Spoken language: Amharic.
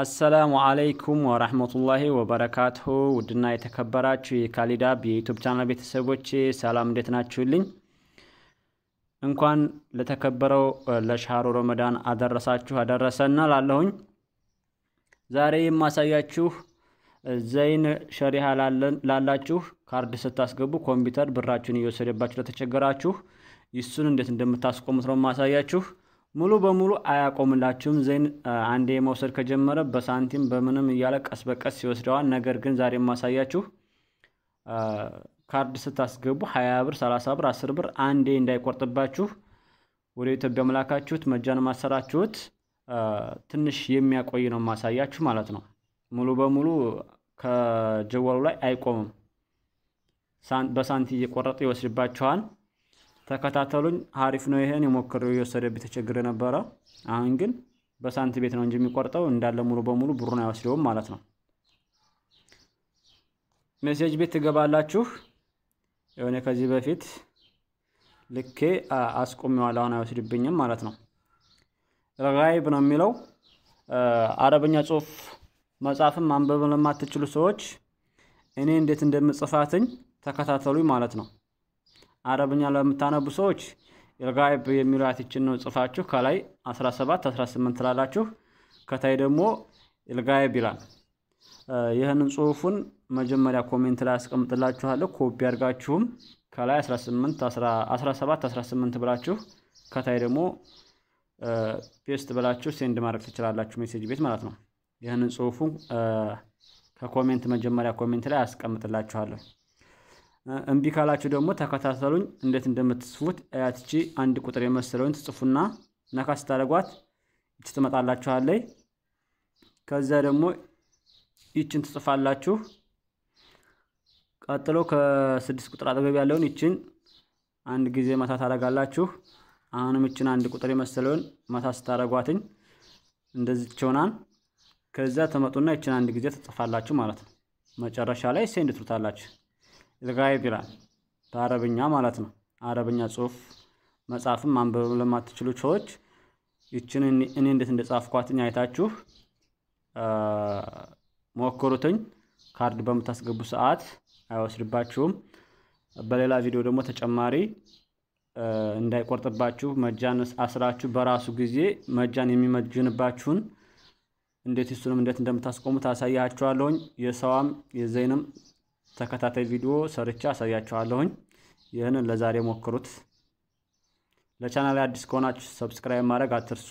አሰላሙ አለይኩም ወራህመቱላሂ ወበረካቱሁ ውድና የተከበራችሁ የካሊዳብ የዩቱብ ቻናል ቤተሰቦቼ ሰላም፣ እንዴት ናችሁልኝ? እንኳን ለተከበረው ለሻሩ ረመዳን አደረሳችሁ አደረሰና ላለሁኝ። ዛሬ የማሳያችሁ ዘይን ሸሪሃ ላላችሁ ካርድ ስታስገቡ ኮምፒውተር ብራችሁን እየወሰደባችሁ ለተቸገራችሁ ይሱን እንዴት እንደምታስቆሙት ነው የማሳያችሁ። ሙሉ በሙሉ አያቆምላችሁም። ዘይን አንዴ መውሰድ ከጀመረ በሳንቲም በምንም እያለ ቀስ በቀስ ይወስደዋል። ነገር ግን ዛሬ የማሳያችሁ ካርድ ስታስገቡ ሀያ ብር፣ ሰላሳ ብር፣ አስር ብር አንዴ እንዳይቆርጥባችሁ ወደ ኢትዮጵያ መላካችሁት መጃን ማሰራችሁት ትንሽ የሚያቆይ ነው ማሳያችሁ ማለት ነው። ሙሉ በሙሉ ከጀወሉ ላይ አይቆምም። በሳንቲ እየቆረጠ ይወስድባችኋል። ተከታተሉኝ። አሪፍ ነው። ይሄን የሞክረው የወሰደ ተቸግረ ነበረ። አሁን ግን በሳንት ቤት ነው እንጂ የሚቆርጠው እንዳለ ሙሉ በሙሉ ብሩን አይወስደውም ማለት ነው። ሜሴጅ ቤት ትገባላችሁ። የሆነ ከዚህ በፊት ልኬ አስቆሚዋል። አሁን አይወስድብኝም ማለት ነው። ረጋይብ ነው የሚለው አረበኛ ጽሁፍ መጻፍም ማንበብን ለማትችሉ ሰዎች እኔ እንዴት እንደምጽፋትኝ ተከታተሉኝ ማለት ነው። አረብኛ ለምታነቡ ሰዎች የልጋይብ የሚሉያትችን ነው ጽፋችሁ ከላይ 17 18 ትላላችሁ። ከታይ ደግሞ የልጋይብ ይላል። ይህንን ጽሁፉን መጀመሪያ ኮሜንት ላይ አስቀምጥላችኋለሁ። ኮፒ አድርጋችሁም ከላይ 17 18 ብላችሁ ከታይ ደግሞ ፔስት ብላችሁ ሴንድ ማድረግ ትችላላችሁ፣ ሜሴጅ ቤት ማለት ነው። ይህንን ጽሁፉን ከኮሜንት መጀመሪያ ኮሜንት ላይ አስቀምጥላችኋለሁ። እምቢ ካላችሁ ደግሞ ተከታተሉኝ፣ እንዴት እንደምትጽፉት አያትቺ አንድ ቁጥር የመሰለውን ትጽፉና ነካ ስታደርጓት ይች ትመጣላችኋለይ። ከዛ ደግሞ ይችን ትጽፋላችሁ። ቀጥሎ ከስድስት ቁጥር አጠገብ ያለውን ይችን አንድ ጊዜ መታ ታደርጋላችሁ። አሁንም ይችን አንድ ቁጥር የመሰለውን መታ ስታደርጓትኝ እንደዚህ ሆናን። ከዛ ተመጡና ይችን አንድ ጊዜ ትጽፋላችሁ ማለት ነው። መጨረሻ ላይ ሴንድ ትሉታላችሁ። ልጋይ ይላል በአረብኛ ማለት ነው። አረብኛ ጽሁፍ መጻፍም ማንበብ ለማትችሉ ሰዎች ይችን እኔ እንዴት እንደጻፍኳትኝ አይታችሁ ሞክሩትኝ። ካርድ በምታስገቡ ሰዓት አይወስድባችሁም። በሌላ ቪዲዮ ደግሞ ተጨማሪ እንዳይቆርጥባችሁ መጃን አስራችሁ በራሱ ጊዜ መጃን የሚመጅንባችሁን እንዴት እሱንም እንዴት እንደምታስቆሙት አሳያችኋለሁ የሰዋም የዘይንም ተከታታይ ቪዲዮ ሰርቻ አሳያችኋለሁኝ። ይህንን ለዛሬ ሞክሩት። ለቻናል አዲስ ከሆናችሁ ሰብስክራይብ ማድረግ አትርሱ።